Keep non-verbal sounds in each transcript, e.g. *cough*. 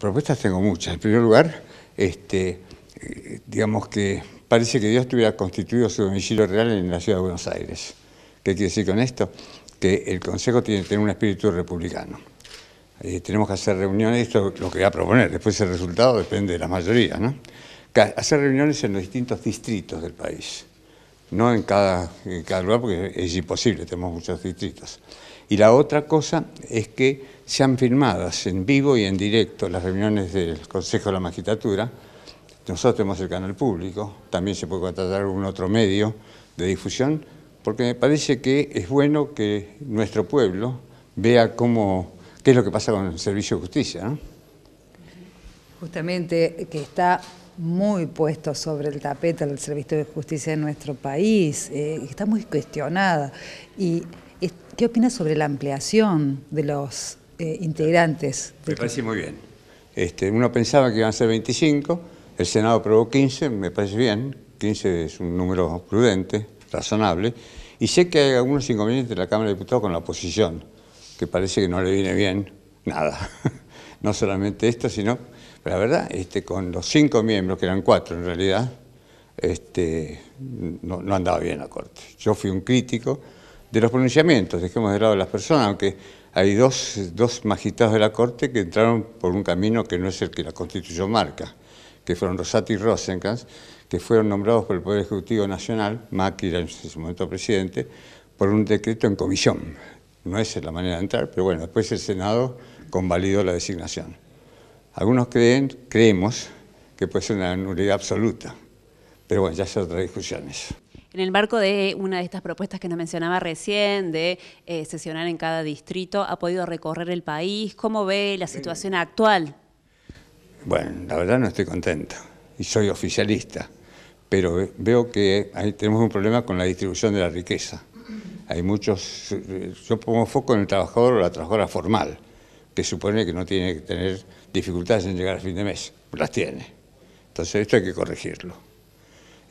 Propuestas tengo muchas. En primer lugar, este, digamos que parece que Dios tuviera constituido su domicilio real en la ciudad de Buenos Aires. ¿Qué quiere decir con esto? Que el Consejo tiene que tener un espíritu republicano. Eh, tenemos que hacer reuniones, esto es lo que va a proponer, después el resultado depende de la mayoría, ¿no? Hacer reuniones en los distintos distritos del país, no en cada, en cada lugar porque es imposible, tenemos muchos distritos. Y la otra cosa es que sean filmadas en vivo y en directo las reuniones del Consejo de la Magistratura. Nosotros tenemos el canal público, también se puede contratar algún otro medio de difusión, porque me parece que es bueno que nuestro pueblo vea cómo, qué es lo que pasa con el Servicio de Justicia. Justamente que está muy puesto sobre el tapete el Servicio de Justicia de nuestro país, eh, está muy cuestionada y ¿Qué opinas sobre la ampliación de los eh, integrantes? Me parece muy bien. Este, uno pensaba que iban a ser 25, el Senado aprobó 15, me parece bien, 15 es un número prudente, razonable, y sé que hay algunos inconvenientes de la Cámara de Diputados con la oposición, que parece que no le viene bien nada. *laughs* no solamente esto, sino, la verdad, este, con los cinco miembros, que eran cuatro en realidad, este, no, no andaba bien la Corte. Yo fui un crítico, de los pronunciamientos, dejemos de lado a las personas, aunque hay dos, dos magistrados de la Corte que entraron por un camino que no es el que la Constitución marca, que fueron Rosati y Rosencans, que fueron nombrados por el Poder Ejecutivo Nacional, Macri en su momento presidente, por un decreto en comisión. No es la manera de entrar, pero bueno, después el Senado convalidó la designación. Algunos creen, creemos, que puede ser una nulidad absoluta, pero bueno, ya son otras discusiones en el marco de una de estas propuestas que nos mencionaba recién, de eh, sesionar en cada distrito, ha podido recorrer el país. ¿Cómo ve la situación actual? Bueno, la verdad no estoy contenta, y soy oficialista, pero veo que ahí tenemos un problema con la distribución de la riqueza. Hay muchos, yo pongo foco en el trabajador o la trabajadora formal, que supone que no tiene que tener dificultades en llegar al fin de mes, las tiene. Entonces esto hay que corregirlo.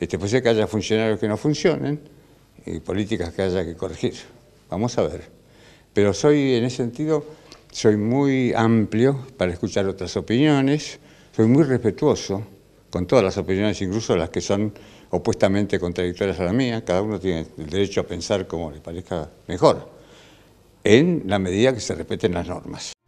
Este, puede ser que haya funcionarios que no funcionen y políticas que haya que corregir. Vamos a ver. Pero soy, en ese sentido, soy muy amplio para escuchar otras opiniones, soy muy respetuoso con todas las opiniones, incluso las que son opuestamente contradictorias a la mía. Cada uno tiene el derecho a pensar como le parezca mejor, en la medida que se respeten las normas.